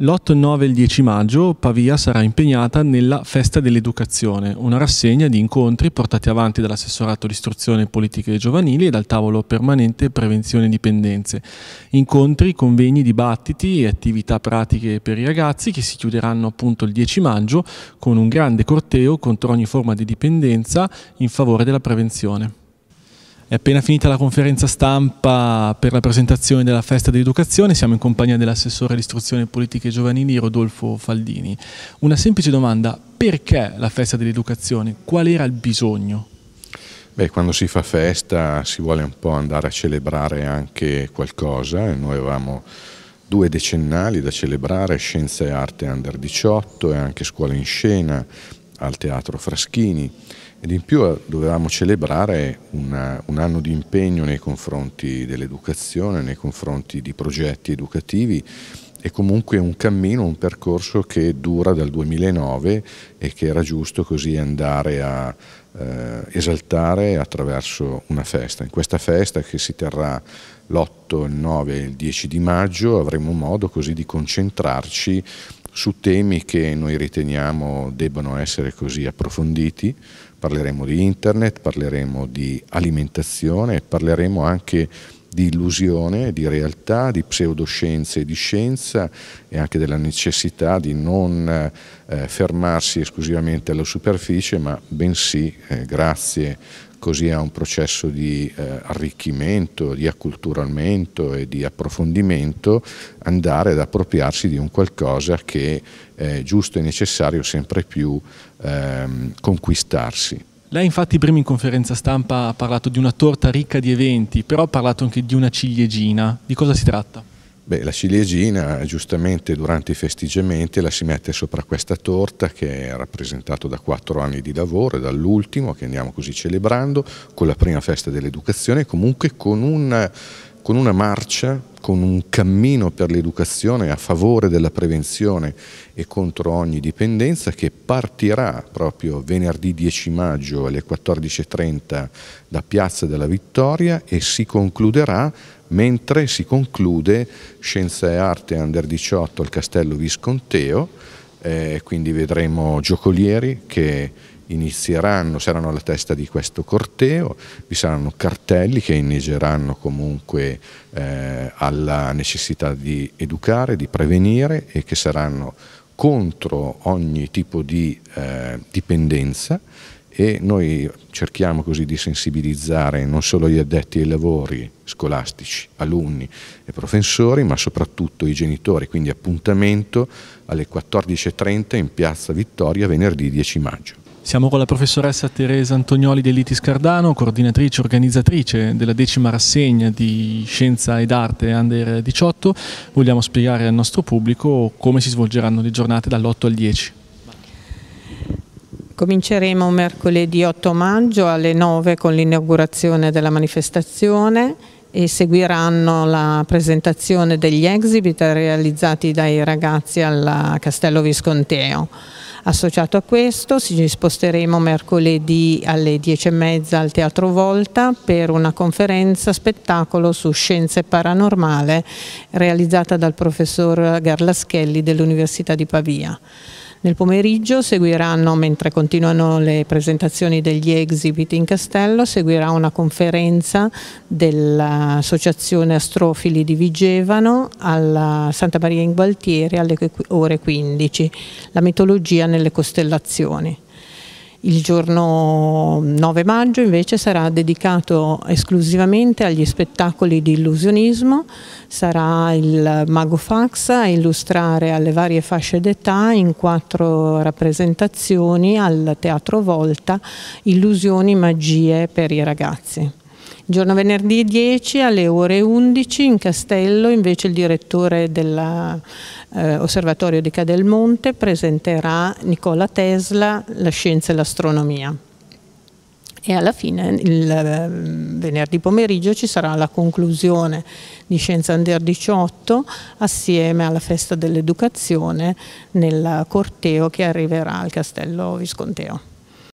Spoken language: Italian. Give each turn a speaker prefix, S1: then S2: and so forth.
S1: L'8, 9 e il 10 maggio Pavia sarà impegnata nella Festa dell'Educazione, una rassegna di incontri portati avanti dall'assessorato di istruzione e politiche giovanili e dal tavolo permanente prevenzione e dipendenze. Incontri, convegni, dibattiti e attività pratiche per i ragazzi che si chiuderanno appunto il 10 maggio con un grande corteo contro ogni forma di dipendenza in favore della prevenzione. È appena finita la conferenza stampa per la presentazione della festa dell'educazione, siamo in compagnia dell'assessore all'istruzione politiche giovanili Rodolfo Faldini. Una semplice domanda, perché la festa dell'educazione? Qual era il bisogno?
S2: Beh, quando si fa festa si vuole un po' andare a celebrare anche qualcosa, noi avevamo due decennali da celebrare, Scienza e Arte Under 18 e anche Scuola in Scena al Teatro Fraschini ed in più eh, dovevamo celebrare una, un anno di impegno nei confronti dell'educazione, nei confronti di progetti educativi e comunque un cammino, un percorso che dura dal 2009 e che era giusto così andare a eh, esaltare attraverso una festa. In questa festa che si terrà l'8, il 9 e il 10 di maggio avremo modo così di concentrarci su temi che noi riteniamo debbano essere così approfonditi, Parleremo di internet, parleremo di alimentazione, parleremo anche di illusione, di realtà, di pseudoscienze e di scienza e anche della necessità di non eh, fermarsi esclusivamente alla superficie, ma bensì, eh, grazie così a un processo di eh, arricchimento, di acculturamento e di approfondimento andare ad appropriarsi di un qualcosa che è giusto e necessario sempre più ehm, conquistarsi.
S1: Lei infatti prima in conferenza stampa ha parlato di una torta ricca di eventi, però ha parlato anche di una ciliegina. Di cosa si tratta?
S2: Beh, la ciliegina giustamente durante i festeggiamenti la si mette sopra questa torta che è rappresentata da quattro anni di lavoro e dall'ultimo che andiamo così celebrando con la prima festa dell'educazione e comunque con una, con una marcia, con un cammino per l'educazione a favore della prevenzione e contro ogni dipendenza che partirà proprio venerdì 10 maggio alle 14.30 da Piazza della Vittoria e si concluderà mentre si conclude Scienza e Arte Under 18 al Castello Visconteo, eh, quindi vedremo giocolieri che inizieranno, saranno alla testa di questo corteo, vi saranno cartelli che inneggeranno comunque eh, alla necessità di educare, di prevenire e che saranno contro ogni tipo di eh, dipendenza e noi cerchiamo così di sensibilizzare non solo gli addetti ai lavori scolastici, alunni e professori, ma soprattutto i genitori, quindi appuntamento alle 14.30 in Piazza Vittoria venerdì 10 maggio.
S1: Siamo con la professoressa Teresa Antonioli dell'Itis Cardano, coordinatrice e organizzatrice della decima rassegna di Scienza ed Arte Under 18. Vogliamo spiegare al nostro pubblico come si svolgeranno le giornate dall'8 al 10.
S3: Cominceremo mercoledì 8 maggio alle 9 con l'inaugurazione della manifestazione e seguiranno la presentazione degli exhibit realizzati dai ragazzi al Castello Visconteo. Associato a questo ci sposteremo mercoledì alle 10.30 al Teatro Volta per una conferenza spettacolo su scienze paranormale realizzata dal professor Garlaschelli dell'Università di Pavia. Nel pomeriggio seguiranno, mentre continuano le presentazioni degli exhibit in Castello, seguirà una conferenza dell'Associazione Astrofili di Vigevano alla Santa Maria in Gualtieri alle ore 15, la mitologia nelle costellazioni. Il giorno 9 maggio invece sarà dedicato esclusivamente agli spettacoli di illusionismo, sarà il Mago Fax a illustrare alle varie fasce d'età in quattro rappresentazioni al Teatro Volta illusioni, magie per i ragazzi. Il giorno venerdì 10 alle ore 11 in Castello invece il direttore dell'osservatorio eh, di Cadelmonte presenterà Nicola Tesla, la scienza e l'astronomia e alla fine il ehm, venerdì pomeriggio ci sarà la conclusione di Scienza Under 18 assieme alla festa dell'educazione nel corteo che arriverà al Castello Visconteo.